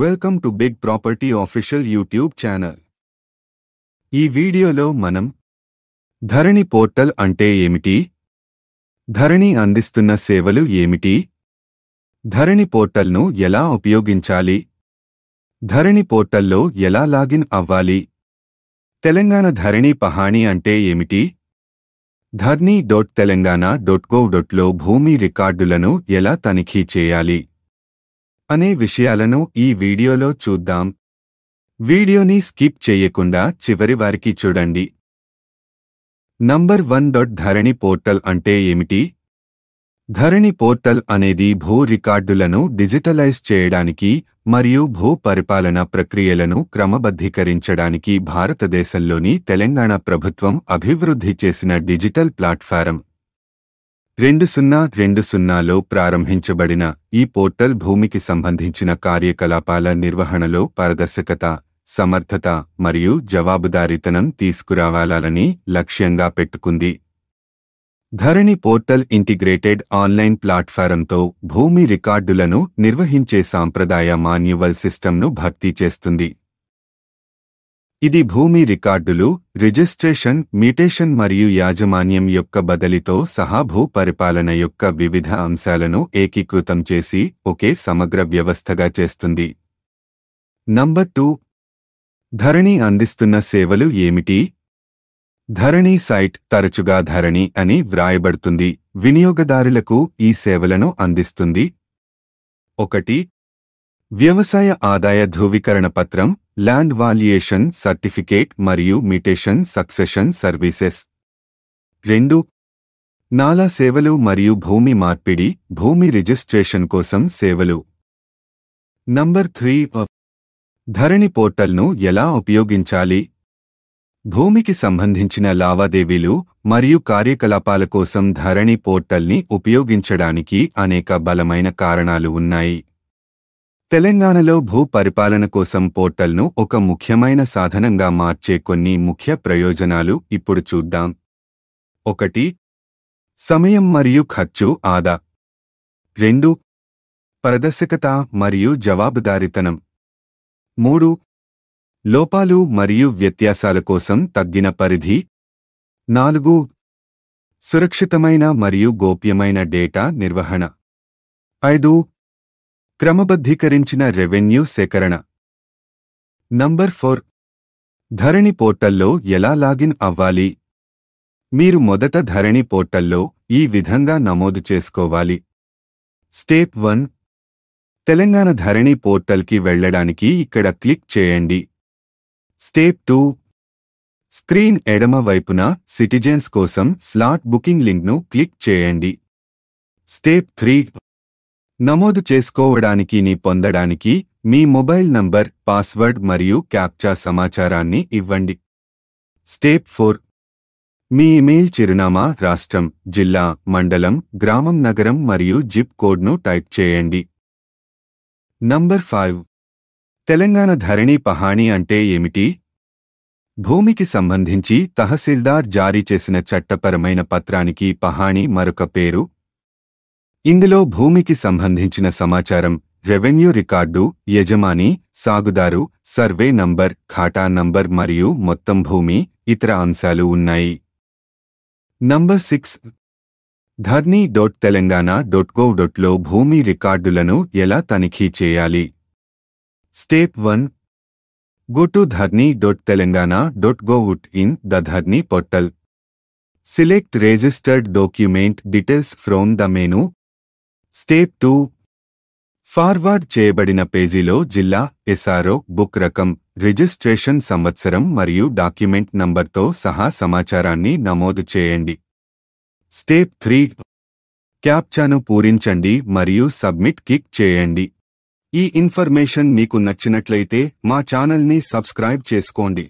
welcome to big property official YouTube channel ఈ వీడియోలో మనం ధరణి పోర్టల్ అంటే ఏమిటి ధరణి అందిస్తున్న సేవలు ఏమిటి ధరణి పోర్టల్ను ఎలా ఉపయోగించాలి ధరణి పోర్టల్లో ఎలా లాగిన్ అవ్వాలి తెలంగాణ ధరణి పహాణి అంటే ఏమిటి Dharani dot Telangana dot gov డాట్లో భూమి రికార్డులను ఎలా తనిఖీ చేయాలి అనే విషయాలను ఈ వీడియోలో చూద్దాం వీడియోని స్కిప్ చేయకుండా చివరి వారికి చూడండి number one dot Dharani portal అంటే ఏమిటి ధరణి పోర్టల్ అనేది భూ రికార్డులను డిజిటలైజ్ చేయడానికి మరియు భూ పరిపాలన ప్రక్రియలను క్రమబద్ధీకరించడానికి భారతదేశంలోని తెలంగాణ ప్రభుత్వం అభివృద్ధి చేసిన డిజిటల్ ప్లాట్ఫారం రెండు సున్నా రెండు సున్నాలో ప్రారంభించబడిన ఈ పోర్టల్ భూమికి సంబంధించిన కార్యకలాపాల నిర్వహణలో పారదర్శకత సమర్థత మరియు జవాబుదారీతనం తీసుకురావాలని లక్ష్యంగా పెట్టుకుంది ధరణి పోర్టల్ ఇంటిగ్రేటెడ్ ఆన్లైన్ ప్లాట్ఫారంతో భూమి రికార్డులను నిర్వహించే సాంప్రదాయ మాన్యువల్ సిస్టమ్ను భర్తీ చేస్తుంది ఇది భూమి రికార్డులు రిజిస్ట్రేషన్ మిటేషన్ మరియు యాజమాన్యం యొక్క బదలితో సహా భూ పరిపాలన యొక్క వివిధ అంశాలను ఏకీకృతం చేసి ఒకే సమగ్ర వ్యవస్థగా చేస్తుంది నంబర్ టూ ధరణి అందిస్తున్న సేవలు ఏమిటి ధరణి సైట్ తరచుగా ధరణి అని వ్రాయబడుతుంది వినియోగదారులకు ఈ సేవలను అందిస్తుంది ఒకటి వ్యవసాయ ఆదాయ ధృవీకరణ పత్రం ల్యాండ్ వాల్యుయేషన్ సర్టిఫికేట్ మరియు మిటేషన్ సక్సెషన్ సర్వీసెస్ రెండు నాలా సేవలు మరియు భూమి మార్పిడి భూమి రిజిస్ట్రేషన్ కోసం సేవలు నంబర్ త్రీ uh, ధరణి పోర్టల్ను ఎలా ఉపయోగించాలి భూమికి సంబంధించిన లావాదేవీలు మరియు కార్యకలాపాల కోసం ధరణి పోర్టల్ని ఉపయోగించడానికి అనేక బలమైన కారణాలు ఉన్నాయి తెలంగాణలో భూ పరిపాలన కోసం పోర్టల్ను ఒక ముఖ్యమైన సాధనంగా మార్చే కొన్ని ముఖ్య ప్రయోజనాలు ఇప్పుడు చూద్దాం ఒకటి సమయం మరియు ఖర్చు ఆదా రెండు పారదర్శకత మరియు జవాబుదారితనం మూడు లోపాలు మరియు వ్యత్యాసాల కోసం తగ్గిన పరిధి నాలుగు సురక్షితమైన మరియు గోప్యమైన డేటా నిర్వహణ ఐదు క్రమబద్ధీకరించిన రెవెన్యూ సేకరణ నంబర్ ఫోర్ ధరణి పోర్టల్లో ఎలా లాగిన్ అవ్వాలి మీరు మొదట ధరణి పోర్టల్లో ఈ విధంగా నమోదు చేసుకోవాలి స్టేప్ వన్ తెలంగాణ ధరణి పోర్టల్కి వెళ్లడానికి ఇక్కడ క్లిక్ చేయండి స్టేప్ టూ స్క్రీన్ ఎడమ వైపున సిటిజన్స్ కోసం స్లాట్ బుకింగ్ లింక్ను క్లిక్ చేయండి స్టేప్ త్రీ నమోదు చేసుకోవడానికి ని పొందడానికి మీ మొబైల్ నంబర్ పాస్వర్డ్ మరియు క్యాప్చా సమాచారాన్ని ఇవ్వండి స్టేప్ ఫోర్ మీ ఇమెయిల్ చిరునామా రాష్ట్రం జిల్లా మండలం గ్రామం నగరం మరియు జిప్ కోడ్ను టైప్ చేయండి నంబర్ ఫైవ్ తెలంగాణ ధరణి పహాణి అంటే ఏమిటి భూమికి సంబంధించి తహసీల్దార్ జారీ చేసిన చట్టపరమైన పత్రానికి పహాణి మరొక పేరు ఇందులో భూమికి సంబంధించిన సమాచారం రెవెన్యూ రికార్డు యజమాని సాగుదారు సర్వే నంబర్ ఖాటా నంబర్ మరియు మొత్తం భూమి ఇతర అంశాలు ఉన్నాయి number six Dharani dot Telangana dot gov డాట్లో భూమి రికార్డులను ఎలా తనిఖీ చేయాలి step one go to Dharani dot Telangana dot ఉట్ in the Dharani portal select registered document details from the menu step two forward చేయబడిన పేజీలో జిల్లా ఎస్ఆర్ఓ బుక్ రకం రిజిస్ట్రేషన్ సంవత్సరం మరియు డాక్యుమెంట్ నంబర్తో సహా సమాచారాన్ని నమోదు చేయండి స్టేప్ త్రీ క్యాప్చాను పూరించండి మరియు సబ్మిట్ క్లిక్ చేయండి ఈ ఇన్ఫర్మేషన్ మీకు నచ్చినట్లయితే మా ఛానల్ని సబ్స్క్రైబ్ చేసుకోండి